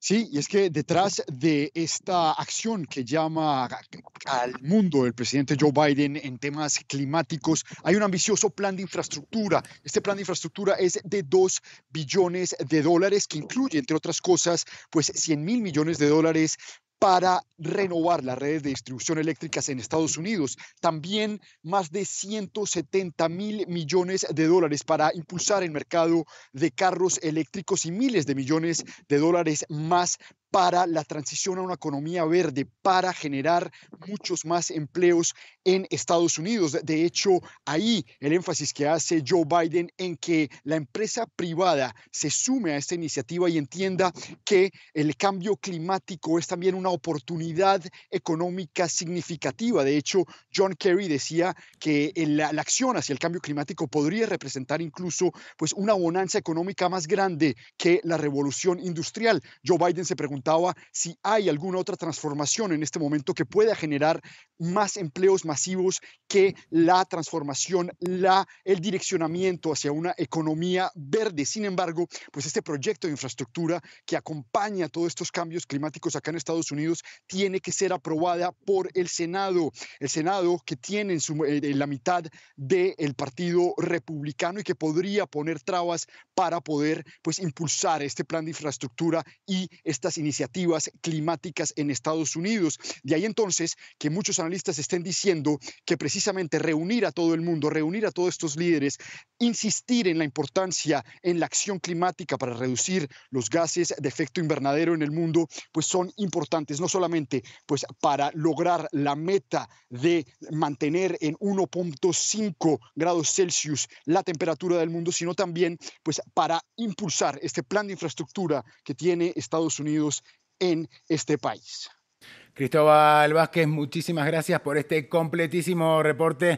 Sí, y es que detrás de esta acción que llama al mundo el presidente Joe Biden en temas climáticos, hay un ambicioso plan de infraestructura. Este plan de infraestructura es de 2 billones de dólares, que incluye, entre otras cosas, pues 100 mil millones de dólares para renovar las redes de distribución eléctricas en Estados Unidos. También más de 170 mil millones de dólares para impulsar el mercado de carros eléctricos y miles de millones de dólares más para la transición a una economía verde, para generar muchos más empleos en Estados Unidos. De hecho, ahí el énfasis que hace Joe Biden en que la empresa privada se sume a esta iniciativa y entienda que el cambio climático es también una oportunidad económica significativa. De hecho, John Kerry decía que la, acción hacia el cambio climático podría representar incluso pues, una bonanza económica más grande que la revolución industrial. Joe Biden se preguntó si hay alguna otra transformación en este momento que pueda generar más empleos masivos que la transformación, la, el direccionamiento hacia una economía verde. Sin embargo, pues este proyecto de infraestructura que acompaña todos estos cambios climáticos acá en Estados Unidos tiene que ser aprobada por el Senado, el Senado que tiene en, su, eh, la mitad del Partido Republicano y que podría poner trabas para poder pues impulsar este plan de infraestructura y estas iniciativas iniciativas climáticas en Estados Unidos. De ahí entonces que muchos analistas estén diciendo que precisamente reunir a todo el mundo, reunir a todos estos líderes, insistir en la importancia en la acción climática para reducir los gases de efecto invernadero en el mundo, pues son importantes no solamente pues para lograr la meta de mantener en 1.5 grados Celsius la temperatura del mundo, sino también pues para impulsar este plan de infraestructura que tiene Estados Unidos en este país. Cristóbal Vázquez, muchísimas gracias por este completísimo reporte